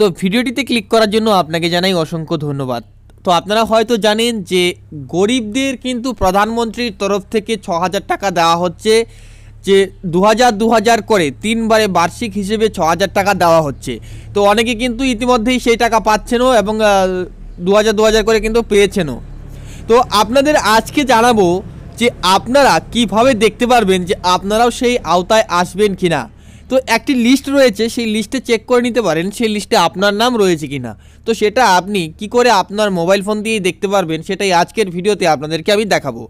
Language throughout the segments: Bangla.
তো ভিডিওটিতে ক্লিক করার জন্য আপনাকে জানাই অসংখ্য ধন্যবাদ তো আপনারা হয়তো জানেন যে গরিবদের কিন্তু প্রধানমন্ত্রীর তরফ থেকে ছ হাজার টাকা দেওয়া হচ্ছে যে দু হাজার দু হাজার করে তিনবারে বার্ষিক হিসেবে ছ হাজার টাকা দেওয়া হচ্ছে তো অনেকে কিন্তু ইতিমধ্যেই সেই টাকা পাচ্ছেনও এবং দু হাজার দু হাজার করে কিন্তু পেয়েছেনও তো আপনাদের আজকে জানাবো যে আপনারা কিভাবে দেখতে পারবেন যে আপনারাও সেই আওতায় আসবেন কিনা তো একটি লিস্ট রয়েছে সেই লিস্টে চেক করে নিতে পারেন সেই লিস্টে আপনার নাম রয়েছে কি না তো সেটা আপনি কি করে আপনার মোবাইল ফোন দিয়েই দেখতে পারবেন সেটাই আজকের ভিডিওতে আপনাদেরকে আমি দেখাবো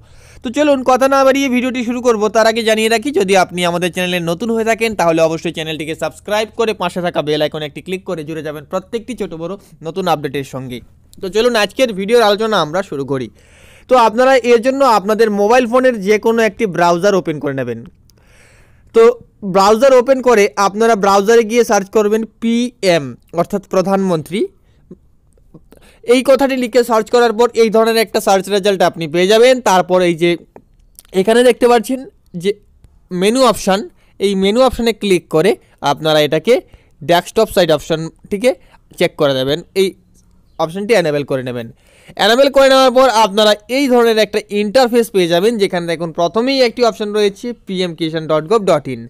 তো চলুন কথা না বাড়িয়ে ভিডিওটি শুরু করব তার আগে জানিয়ে রাখি যদি আপনি আমাদের চ্যানেলে নতুন হয়ে থাকেন তাহলে অবশ্যই চ্যানেলটিকে সাবস্ক্রাইব করে পাশে থাকা বেল আইকনে একটি ক্লিক করে জুড়ে যাবেন প্রত্যেকটি ছোটো বড় নতুন আপডেটের সঙ্গে তো চলুন আজকের ভিডিওর আলোচনা আমরা শুরু করি তো আপনারা এর জন্য আপনাদের মোবাইল ফোনের যে কোনো একটি ব্রাউজার ওপেন করে নেবেন তো ব্রাউজার ওপেন করে আপনারা ব্রাউজারে গিয়ে সার্চ করবেন পিএম অর্থাৎ প্রধানমন্ত্রী এই কথাটি লিখে সার্চ করার পর এই ধরনের একটা সার্চ রেজাল্ট আপনি পেয়ে যাবেন তারপর এই যে এখানে দেখতে পাচ্ছেন যে মেনু অপশান এই মেনু অপশানে ক্লিক করে আপনারা এটাকে ডেস্কটপ সাইড অপশানটিকে চেক করে দেবেন এই অপশানটি অ্যানেবেল করে নেবেন অ্যানাবেল করে নেওয়ার পর আপনারা এই ধরনের একটা ইন্টারফেস পেয়ে যাবেন যেখানে দেখুন প্রথমেই একটি অপশন রয়েছে PM Kisan dot gov dot in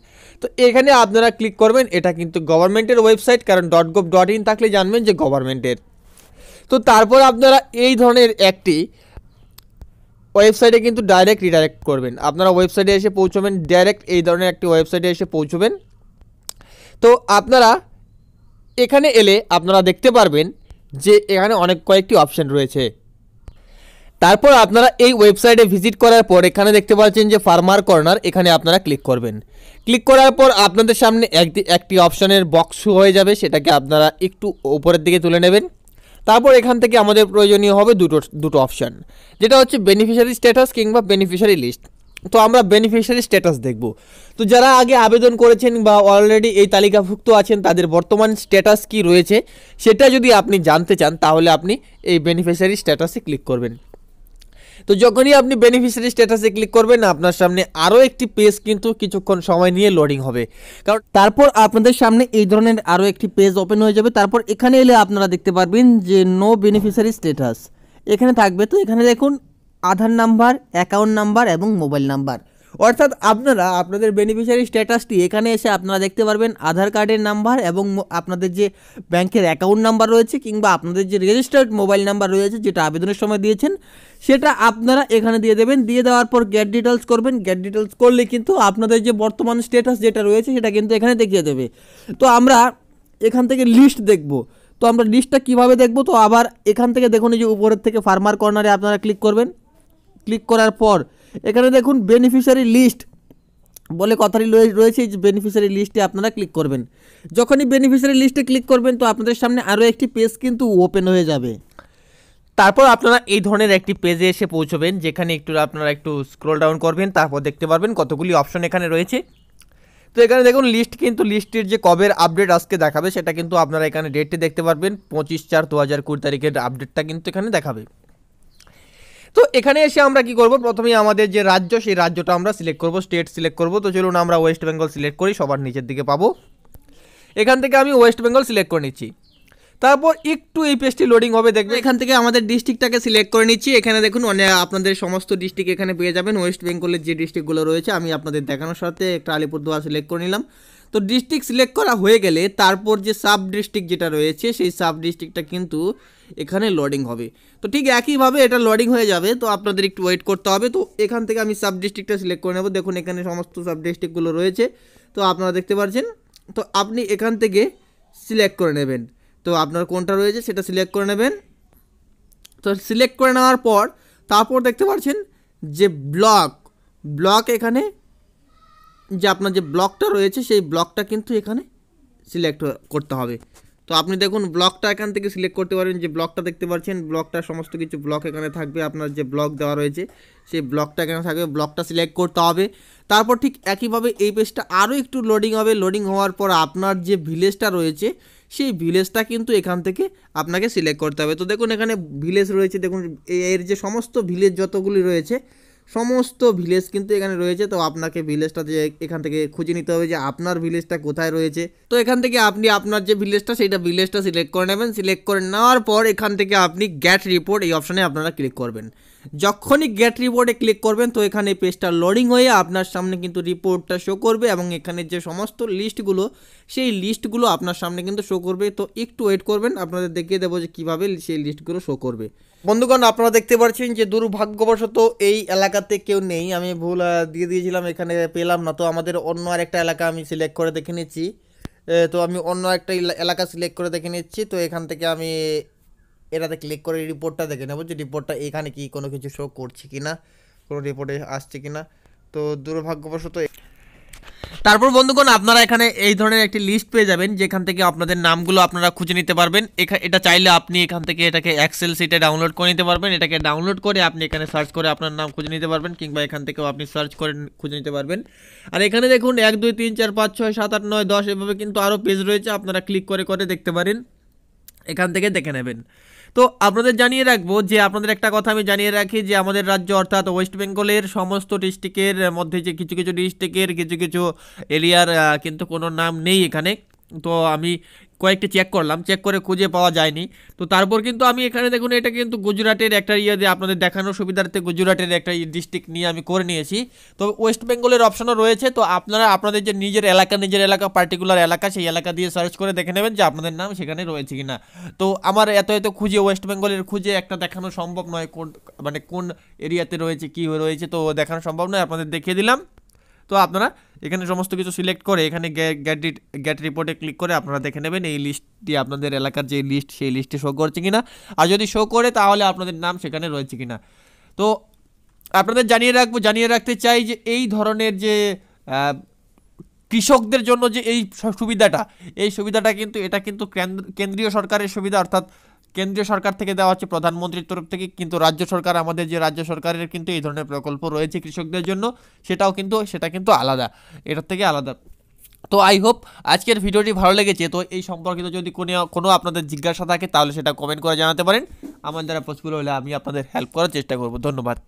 তো এখানে আপনারা ক্লিক করবেন এটা কিন্তু গভর্নমেন্টের ওয়েবসাইট কারণ ডট গভ ডট ইন থাকলে জানবেন যে গভর্নমেন্টের তো তারপর আপনারা এই ধরনের একটি ওয়েবসাইটে কিন্তু ডাইরেক্ট রিডাইরেক্ট করবেন আপনারা ওয়েবসাইটে এসে পৌঁছবেন ডাইরেক্ট এই ধরনের একটি ওয়েবসাইটে এসে পৌঁছবেন তো আপনারা এখানে এলে আপনারা দেখতে পারবেন যে এখানে অনেক কয়েকটি অপশান রয়েছে তারপর আপনারা এই ওয়েবসাইটে ভিজিট করার পর এখানে দেখতে পাচ্ছেন যে ফার্মার কর্নার এখানে আপনারা ক্লিক করবেন ক্লিক করার পর আপনাদের সামনে একটি অপশানের বক্স হয়ে যাবে সেটাকে আপনারা একটু উপরের দিকে তুলে নেবেন তারপর এখান থেকে আমাদের প্রয়োজনীয় হবে দুটো দুটো অপশান যেটা হচ্ছে বেনিফিশিয়ারি স্ট্যাটাস কিংবা বেনিফিশিয়ারি লিস্ট তো আমরা বেনিফিশিয়ারি স্ট্যাটাস দেখব তো যারা আগে আবেদন করেছেন বা অলরেডি এই তালিকাভুক্ত আছেন তাদের বর্তমান স্ট্যাটাস কি রয়েছে সেটা যদি আপনি জানতে চান তাহলে আপনি এই বেনিফিশিয়ারি স্ট্যাটাসে ক্লিক করবেন তো যখনই আপনি বেনিফিশিয়ারি স্ট্যাটাসে ক্লিক করবেন আপনার সামনে আরও একটি পেজ কিন্তু কিছুক্ষণ সময় নিয়ে লোডিং হবে কারণ তারপর আপনাদের সামনে এই ধরনের আরও একটি পেজ ওপেন হয়ে যাবে তারপর এখানে এলে আপনারা দেখতে পারবেন যে নো বেনিফিশিয়ারি স্ট্যাটাস এখানে থাকবে তো এখানে দেখুন আধার নাম্বার অ্যাকাউন্ট নাম্বার এবং মোবাইল নাম্বার অর্থাৎ আপনারা আপনাদের বেনিফিশিয়ারি স্ট্যাটাসটি এখানে এসে আপনারা দেখতে পারবেন আধার কার্ডের নাম্বার এবং আপনাদের যে ব্যাংকের অ্যাকাউন্ট নাম্বার রয়েছে কিংবা আপনাদের যে রেজিস্টার্ড মোবাইল নাম্বার রয়েছে যেটা আবেদনের সময় দিয়েছেন সেটা আপনারা এখানে দিয়ে দেবেন দিয়ে দেওয়ার পর গ্যাট ডিটেলস করবেন গ্যাট ডিটেলস করলে কিন্তু আপনাদের যে বর্তমান স্ট্যাটাস যেটা রয়েছে সেটা কিন্তু এখানে দেখিয়ে দেবে তো আমরা এখান থেকে লিস্ট দেখব তো আমরা লিস্টটা কিভাবে দেখব তো আবার এখান থেকে দেখুন যে উপরের থেকে ফার্মার কর্নারে আপনারা ক্লিক করবেন ক্লিক করার পর এখানে দেখুন বেনিফিশিয়ারি লিস্ট বলে কথাটি রয়েছে যে বেনিফিশিয়ারি লিস্টে আপনারা ক্লিক করবেন যখনই বেনিফিশিয়ারি লিস্টে ক্লিক করবেন তো আপনাদের সামনে আরও একটি পেজ কিন্তু ওপেন হয়ে যাবে তারপর আপনারা এই ধরনের একটি পেজে এসে পৌঁছবেন যেখানে একটু আপনারা একটু স্ক্রোল ডাউন করবেন তারপর দেখতে পারবেন কতগুলি অপশন এখানে রয়েছে তো এখানে দেখুন লিস্ট কিন্তু লিস্টের যে কবের আপডেট আজকে দেখাবে সেটা কিন্তু আপনারা এখানে ডেটটি দেখতে পারবেন পঁচিশ চার দু হাজার কুড়ি তারিখের আপডেটটা কিন্তু এখানে দেখাবে তো এখানে এসে আমরা কি করব প্রথমেই আমাদের যে রাজ্য সেই রাজ্যটা আমরা সিলেক্ট করব স্টেট সিলেক্ট করব তো চলুন আমরা ওয়েস্ট বেঙ্গল সিলেক্ট করি সবার নিচের দিকে পাবো এখান থেকে আমি ওয়েস্ট বেঙ্গল সিলেক্ট করে নিচ্ছি তারপর একটু এই পেজটি লোডিং হবে দেখবেন এখান থেকে আমাদের ডিস্ট্রিক্টটাকে সিলেক্ট করে নিচ্ছি এখানে দেখুন অনেক মানে আপনাদের সমস্ত ডিস্ট্রিক্ট এখানে পেয়ে যাবেন ওয়েস্ট বেঙ্গলের যে ডিস্ট্রিক্টগুলো রয়েছে আমি আপনাদের দেখানোর সাথে একটা আলিপুরদুয়ার সিলেক্ট করে নিলাম তো ডিস্ট্রিক্ট সিলেক্ট করা হয়ে গেলে তারপর যে সাব ডিস্ট্রিক্ট যেটা রয়েছে সেই সাব ডিস্ট্রিক্টটা কিন্তু এখানে লোডিং হবে তো ঠিক একইভাবে এটা লোডিং হয়ে যাবে তো আপনাদের একটু ওয়েট করতে হবে তো এখান থেকে আমি সাব ডিস্ট্রিক্টটা সিলেক্ট করে নেব দেখুন এখানে সমস্ত সাব ডিস্ট্রিক্টগুলো রয়েছে তো আপনারা দেখতে পাচ্ছেন তো আপনি এখান থেকে সিলেক্ট করে নেবেন তো আপনার কোনটা রয়েছে সেটা সিলেক্ট করে নেবেন তো সিলেক্ট করে নেওয়ার পর তারপর দেখতে পাচ্ছেন যে ব্লক ব্লক এখানে যে আপনার যে ব্লকটা রয়েছে সেই ব্লকটা কিন্তু এখানে সিলেক্ট করতে হবে তো আপনি দেখুন ব্লকটা এখান থেকে সিলেক্ট করতে পারেন যে ব্লকটা দেখতে পাচ্ছেন ব্লকটা সমস্ত কিছু ব্লক এখানে থাকবে আপনার যে ব্লক দেওয়া রয়েছে সেই ব্লকটা এখানে থাকবে ব্লকটা সিলেক্ট করতে হবে তারপর ঠিক একইভাবে এই পেজটা আরও একটু লোডিং হবে লোডিং হওয়ার পর আপনার যে ভিলেজটা রয়েছে সেই ভিলেজটা কিন্তু এখান থেকে আপনাকে সিলেক্ট করতে হবে তো দেখুন এখানে ভিলেজ রয়েছে দেখুন এর যে সমস্ত ভিলেজ যতগুলি রয়েছে সমস্ত ভিলেজ কিন্তু এখানে রয়েছে তো আপনাকে ভিলেজটা যে এখান থেকে খুঁজে নিতে হবে যে আপনার ভিলেজটা কোথায় রয়েছে তো এখান থেকে আপনি আপনার যে ভিলেজটা সেটা ভিলেজটা সিলেক্ট করে নেবেন সিলেক্ট করে নেওয়ার পর এখান থেকে আপনি গ্যাট রিপোর্ট এই অপশানে আপনারা ক্লিক করবেন যখনই গেট রিপোর্টে ক্লিক করবেন তো এখানে পেজটা লোডিং হয়ে আপনার সামনে কিন্তু রিপোর্টটা শো করবে এবং এখানে যে সমস্ত লিস্টগুলো সেই লিস্টগুলো আপনার সামনে কিন্তু শো করবে তো একটু ওয়েট করবেন আপনাদের দেখিয়ে দেবো যে কীভাবে সেই লিস্টগুলো শো করবে বন্ধুগণ আপনারা দেখতে পাচ্ছেন যে দুর্ভাগ্যবশত এই এলাকাতে কেউ নেই আমি ভুল দিয়ে দিয়েছিলাম এখানে পেলাম না তো আমাদের অন্য আরেকটা এলাকা আমি সিলেক্ট করে দেখে নিচ্ছি তো আমি অন্য একটা এলাকা সিলেক্ট করে দেখে নিচ্ছি তো এখান থেকে আমি এটাতে ক্লিক করে রিপোর্টটা দেখে নেবো যে রিপোর্টটা এখানে কি কোনো কিছু শো করছে কি না কোনো রিপোর্টে আসছে কি না তো দুর্ভাগ্যবশত তারপর বন্ধুগণ আপনারা এখানে এই ধরনের একটি লিস্ট পেয়ে যাবেন যেখান থেকে আপনাদের নামগুলো আপনারা খুঁজে নিতে পারবেন এটা চাইলে আপনি এখান থেকে এটাকে অ্যাক্সেল সিটে ডাউনলোড করে নিতে পারবেন এটাকে ডাউনলোড করে আপনি এখানে সার্চ করে আপনার নাম খুঁজে নিতে পারবেন কিংবা এখান থেকেও আপনি সার্চ করে খুঁজে নিতে পারবেন আর এখানে দেখুন এক দুই তিন চার পাঁচ ছয় সাত আট নয় দশ এভাবে কিন্তু আরও পেজ রয়েছে আপনারা ক্লিক করে করে দেখতে পারেন এখান থেকে দেখে নেবেন তো আপনাদের জানিয়ে রাখবো যে আপনাদের একটা কথা আমি জানিয়ে রাখি যে আমাদের রাজ্য অর্থাৎ ওয়েস্ট বেঙ্গলের সমস্ত ডিস্ট্রিক্টের মধ্যে যে কিছু কিছু ডিস্ট্রিক্টের কিছু কিছু এরিয়ার কিন্তু কোনো নাম নেই এখানে তো আমি কয়েকটা চেক করলাম চেক করে খুঁজে পাওয়া যায়নি তো তারপর কিন্তু আমি এখানে দেখুন এটা কিন্তু গুজরাটের একটা ইয়ে দিয়ে আপনাদের দেখানোর সুবিধার্থে গুজরাটের একটা ডিস্ট্রিক্ট নিয়ে আমি করে নিয়েছি তো ওয়েস্ট বেঙ্গলের অপশনও রয়েছে তো আপনারা আপনাদের যে নিজের এলাকা নিজের এলাকা পার্টিকুলার এলাকা সেই এলাকা দিয়ে সার্চ করে দেখে নেবেন যে আপনাদের নাম সেখানে রয়েছে কি না তো আমার এত এত খুঁজে ওয়েস্ট বেঙ্গলের খুঁজে একটা দেখানো সম্ভব নয় কোন মানে কোন এরিয়াতে রয়েছে কী রয়েছে তো দেখানো সম্ভব নয় আপনাদের দেখিয়ে দিলাম তো আপনারা এখানে সমস্ত কিছু সিলেক্ট করে এখানে গ্যাট গ্যাট রিপোর্টে ক্লিক করে আপনারা দেখে নেবেন এই লিস্টটি আপনাদের এলাকার যে লিস্ট সেই লিস্টে শো করছে কিনা আর যদি শো করে তাহলে আপনাদের নাম সেখানে রয়েছে কিনা তো আপনাদের জানিয়ে রাখবো জানিয়ে রাখতে চাই যে এই ধরনের যে কৃষকদের জন্য যে এই সুবিধাটা এই সুবিধাটা কিন্তু এটা কিন্তু কেন্দ্রীয় সরকারের সুবিধা অর্থাৎ কেন্দ্রীয় সরকার থেকে দেওয়া হচ্ছে প্রধানমন্ত্রীর তরফ থেকে কিন্তু রাজ্য সরকার আমাদের যে রাজ্য সরকারের কিন্তু এই ধরনের প্রকল্প রয়েছে কৃষকদের জন্য সেটাও কিন্তু সেটা কিন্তু আলাদা এটার থেকে আলাদা তো আই হোপ আজকের ভিডিওটি ভালো লেগেছে তো এই সম্পর্কিত যদি কোনো কোনো আপনাদের জিজ্ঞাসা থাকে তাহলে সেটা কমেন্ট করে জানাতে পারেন আমার দ্বারা পসিবল হলে আমি আপনাদের হেল্প করার চেষ্টা করব ধন্যবাদ